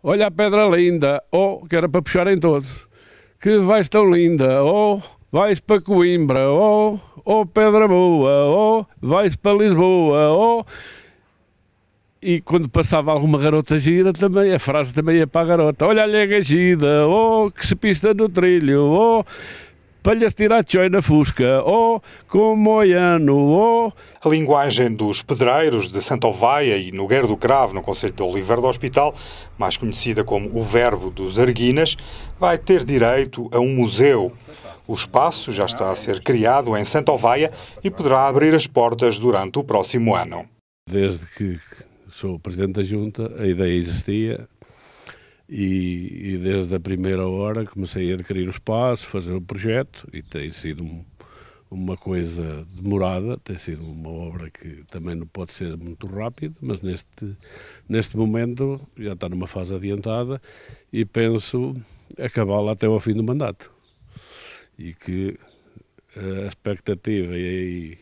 Olha a pedra linda, oh, que era para puxarem todos. Que vais tão linda, oh, vais para Coimbra, oh, oh, pedra boa, oh, vais para Lisboa, oh. E quando passava alguma garota gira, também a frase também ia para a garota. Olha a lega gira, oh, que se pista no trilho, oh para lhes tirar na fusca, oh, como é oh. A linguagem dos pedreiros de Santa Ovaia e Nogueira do Cravo, no Conselho de Oliveira do Hospital, mais conhecida como o verbo dos Arguinas, vai ter direito a um museu. O espaço já está a ser criado em Santa Ovaia e poderá abrir as portas durante o próximo ano. Desde que sou presidente da Junta, a ideia existia e, e, desde a primeira hora comecei a adquirir o espaço, fazer o projeto e tem sido um, uma coisa demorada, tem sido uma obra que também não pode ser muito rápida, mas neste, neste momento já está numa fase adiantada e penso acabá-la até ao fim do mandato. E que a expectativa e,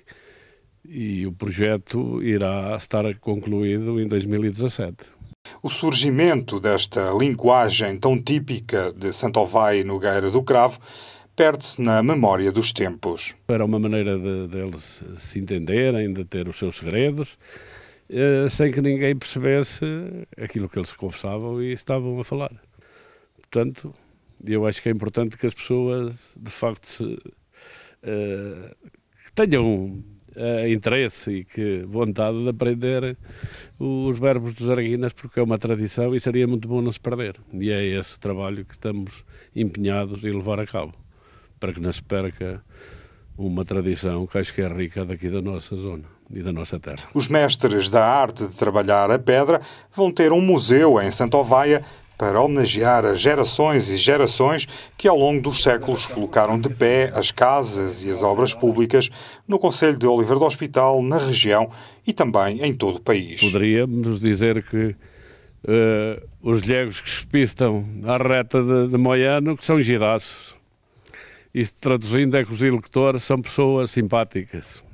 e, e o projeto irá estar concluído em 2017. O surgimento desta linguagem tão típica de Santovai e Nogueira do Cravo perde-se na memória dos tempos. Era uma maneira de, de eles se entenderem, de ter os seus segredos, eh, sem que ninguém percebesse aquilo que eles conversavam e estavam a falar. Portanto, eu acho que é importante que as pessoas, de facto, se, eh, tenham uh, interesse e que vontade de aprender os verbos dos Arguinas, porque é uma tradição e seria muito bom não se perder. E é esse trabalho que estamos empenhados em levar a cabo, para que não se perca uma tradição que acho que é rica daqui da nossa zona e da nossa terra. Os mestres da arte de trabalhar a pedra vão ter um museu em Santo Santovaia para homenagear as gerações e gerações que ao longo dos séculos colocaram de pé as casas e as obras públicas no Conselho de Oliver do Hospital, na região e também em todo o país. Poderíamos dizer que uh, os legos que espistam à reta de, de Moiano que são giraços. Isto traduzindo é que os eleitores são pessoas simpáticas.